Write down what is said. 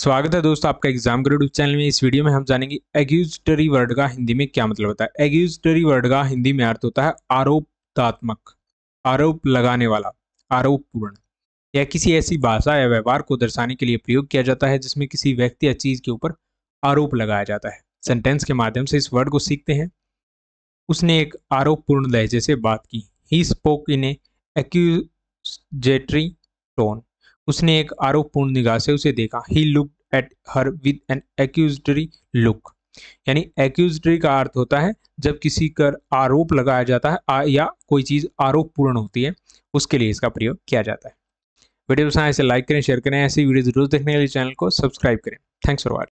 स्वागत है दोस्तों आपका एग्जाम ग्रेड चैनल में इस वीडियो में हम जानेंगे एग्यूजरी वर्ड का हिंदी में क्या मतलब होता है एग्यूजरी वर्ड का हिंदी में अर्थ होता है आरोपात्मक आरोप लगाने वाला आरोप पूर्ण या किसी ऐसी भाषा या व्यवहार को दर्शाने के लिए प्रयोग किया जाता है जिसमें किसी व्यक्ति या चीज के ऊपर आरोप लगाया जाता है सेंटेंस के माध्यम से इस वर्ड को सीखते हैं उसने एक आरोप पूर्ण लहजे से बात की he spoke in accusatory tone उसने एक आरोपपूर्ण निगाह से उसे देखा he look at her with an accusatory look यानी एक्यूजरी का अर्थ होता है जब किसी पर आरोप लगाया जाता है आ, या कोई चीज़ आरोपपूर्ण होती है उसके लिए इसका प्रयोग किया जाता है वीडियो पसंद ऐसे लाइक करें शेयर करें ऐसी वीडियो जरूर देखने के लिए चैनल को सब्सक्राइब करें थैंक्स फॉर वॉचिंग